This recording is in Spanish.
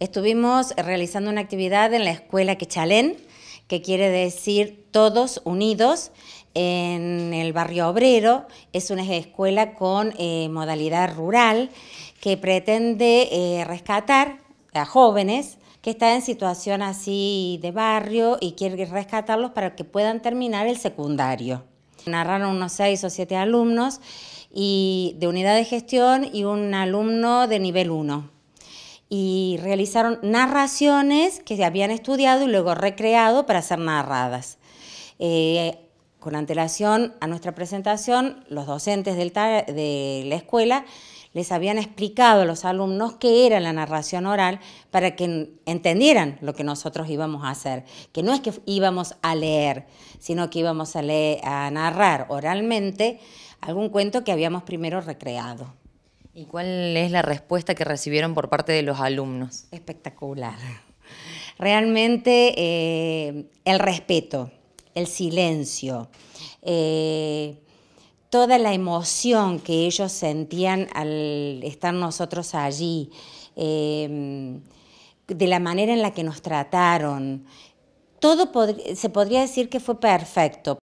Estuvimos realizando una actividad en la escuela Quechalén, que quiere decir todos unidos en el barrio obrero. Es una escuela con eh, modalidad rural que pretende eh, rescatar a jóvenes que están en situación así de barrio y quiere rescatarlos para que puedan terminar el secundario. Narraron unos seis o siete alumnos y de unidad de gestión y un alumno de nivel 1 y realizaron narraciones que se habían estudiado y luego recreado para ser narradas. Eh, con antelación a nuestra presentación, los docentes de la escuela les habían explicado a los alumnos qué era la narración oral para que entendieran lo que nosotros íbamos a hacer, que no es que íbamos a leer, sino que íbamos a narrar oralmente algún cuento que habíamos primero recreado. ¿Y cuál es la respuesta que recibieron por parte de los alumnos? Espectacular. Realmente eh, el respeto, el silencio, eh, toda la emoción que ellos sentían al estar nosotros allí, eh, de la manera en la que nos trataron, todo se podría decir que fue perfecto.